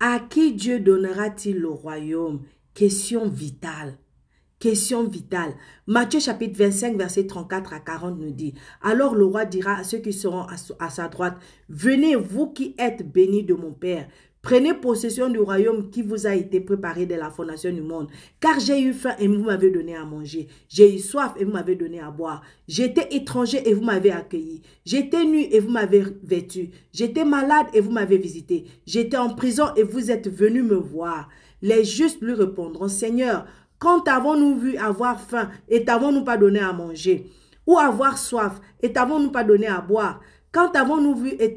À qui Dieu donnera-t-il le royaume Question vitale. Question vitale. Matthieu chapitre 25, verset 34 à 40 nous dit, Alors le roi dira à ceux qui seront à sa droite, Venez vous qui êtes bénis de mon Père, Prenez possession du royaume qui vous a été préparé dès la fondation du monde. Car j'ai eu faim et vous m'avez donné à manger. J'ai eu soif et vous m'avez donné à boire. J'étais étranger et vous m'avez accueilli. J'étais nu et vous m'avez vêtu. J'étais malade et vous m'avez visité. J'étais en prison et vous êtes venu me voir. Les justes lui répondront, Seigneur, quand avons-nous vu avoir faim et t'avons-nous pas donné à manger Ou avoir soif et t'avons-nous pas donné à boire quand avons-nous euh,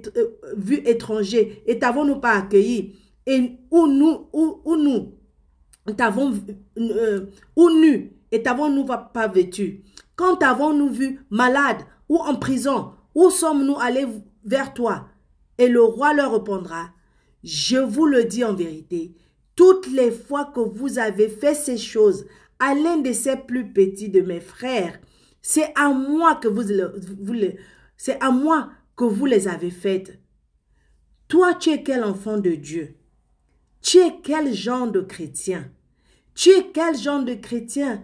vu, étrangers et t'avons-nous pas accueilli et où nous, ou nous, t'avons, ou euh, où et avons nous pas vêtu Quand avons-nous vu malades ou en prison Où sommes-nous allés vers toi Et le roi leur répondra, je vous le dis en vérité, toutes les fois que vous avez fait ces choses à l'un de ces plus petits de mes frères, c'est à moi que vous, vous le, c'est à moi vous les avez faites. Toi, tu es quel enfant de Dieu Tu es quel genre de chrétien Tu es quel genre de chrétien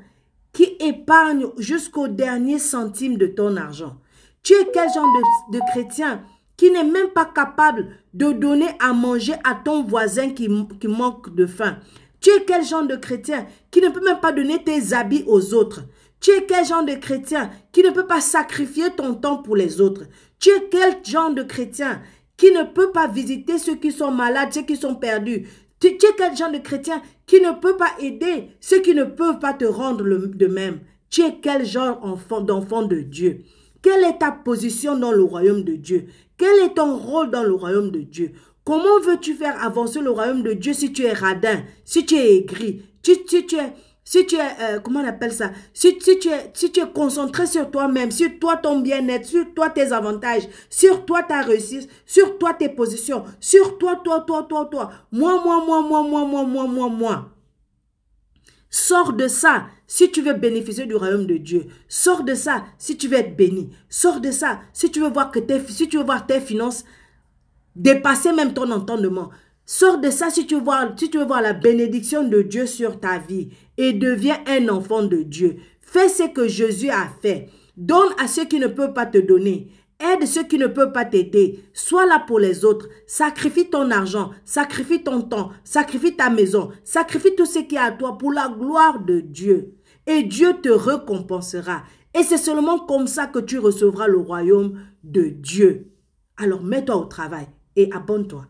qui épargne jusqu'au dernier centime de ton argent Tu es quel genre de, chrétien qui n'est même pas capable de donner à manger à ton voisin qui, qui manque de faim tu es quel genre de chrétien qui ne peut même pas donner tes habits aux autres tu es quel genre de chrétien qui ne peut pas sacrifier ton temps pour les autres Tu es quel genre de chrétien qui ne peut pas visiter ceux qui sont malades, ceux qui sont perdus Tu, es quel genre de chrétien qui ne peut pas aider ceux qui ne peuvent pas te rendre le, de même Tu es quel genre d'enfant de Dieu Quelle est ta position dans le royaume de Dieu Quel est ton rôle dans le royaume de Dieu Comment veux-tu faire avancer le royaume de Dieu si tu es radin, si tu es aigri, tu es si tu es, euh, comment on appelle ça, si, si, tu es, si tu concentré sur toi-même, sur toi ton bien-être, sur toi tes avantages, sur toi ta réussite, sur toi tes positions, sur toi, toi, toi, toi, toi, moi, moi, moi, moi, moi, moi, moi, moi, moi. Sors de ça si tu veux bénéficier du royaume de Dieu. Sors de ça si tu veux être béni. Sors de ça si tu veux voir, que tes, si tu veux voir tes finances dépasser même ton entendement. Sors de ça si tu, veux voir, la bénédiction de Dieu sur ta vie et deviens un enfant de Dieu. Fais ce que Jésus a fait. Donne à ceux qui ne peuvent pas te donner. Aide ceux qui ne peuvent pas t'aider. Sois là pour les autres. Sacrifie ton argent, sacrifie ton temps, sacrifie ta maison, sacrifie tout ce qui est à toi pour la gloire de Dieu. Et Dieu te récompensera. Et c'est seulement comme ça que tu recevras le royaume de Dieu. Alors mets-toi au travail et abonne-toi.